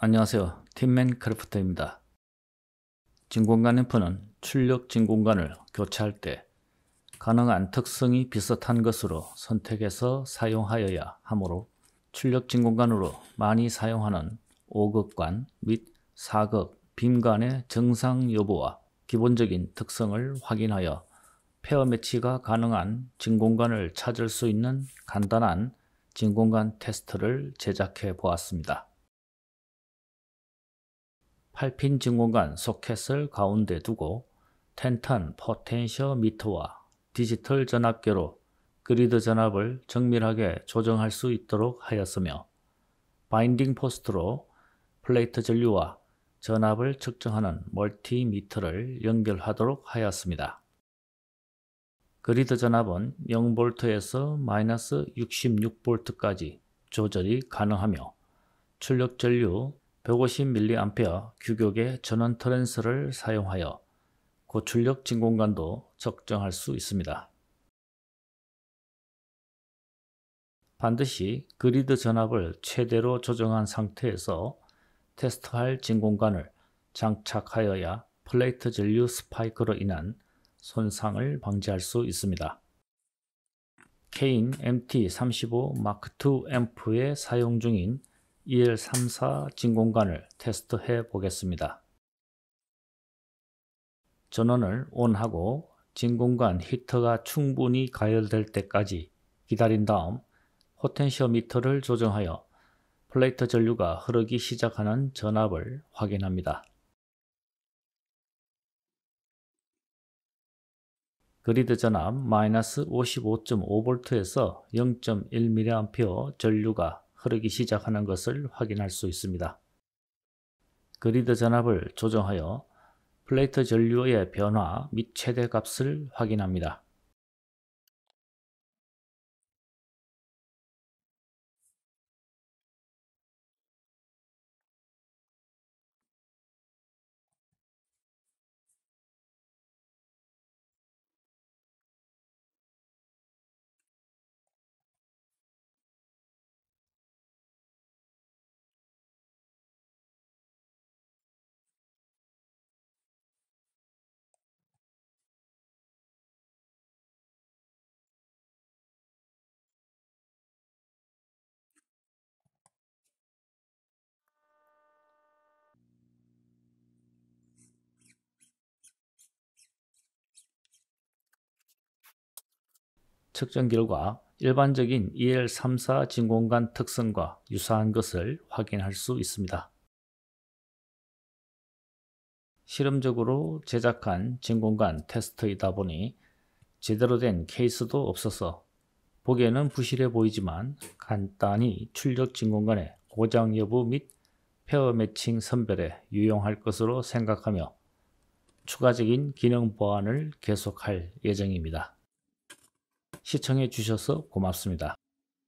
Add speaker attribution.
Speaker 1: 안녕하세요. 팀맨 크래프트입니다. 진공관 앰프는 출력 진공관을 교체할 때 가능한 특성이 비슷한 것으로 선택해서 사용하여야 하므로 출력 진공관으로 많이 사용하는 5극관 및 4극 빔관의 정상 여부와 기본적인 특성을 확인하여 페어 매치가 가능한 진공관을 찾을 수 있는 간단한 진공관 테스트를 제작해 보았습니다. 8핀 증공관 소켓을 가운데 두고 텐턴 포텐시미터와 디지털 전압계로 그리드 전압을 정밀하게 조정할 수 있도록 하였으며 바인딩 포스트로 플레이트 전류와 전압을 측정하는 멀티미터를 연결하도록 하였습니다. 그리드 전압은 0V에서 마이너스 66V까지 조절이 가능하며 출력 전류 150mA 규격의 전원 터렌스를 사용하여 고출력 진공관도 적정할 수 있습니다. 반드시 그리드 전압을 최대로 조정한 상태에서 테스트할 진공관을 장착하여야 플레이트 전류 스파이크로 인한 손상을 방지할 수 있습니다. 케인 MT35 마크2 앰프에 사용 중인 EL34 진공관을 테스트해 보겠습니다. 전원을 ON하고 진공관 히터가 충분히 가열될 때까지 기다린 다음 포텐시미터를 조정하여 플레이트 전류가 흐르기 시작하는 전압을 확인합니다. 그리드 전압 마이너스 55.5V에서 0.1mA 전류가 흐르기 시작하는 것을 확인할 수 있습니다. 그리드 전압을 조정하여 플레이트 전류의 변화 및 최대값을 확인합니다. 측정 결과 일반적인 EL34 진공관 특성과 유사한 것을 확인할 수 있습니다. 실험적으로 제작한 진공관 테스트이다 보니 제대로 된 케이스도 없어서 보기에는 부실해 보이지만 간단히 출력 진공관의 고장 여부 및 페어 매칭 선별에 유용할 것으로 생각하며 추가적인 기능 보완을 계속할 예정입니다. 시청해 주셔서 고맙습니다.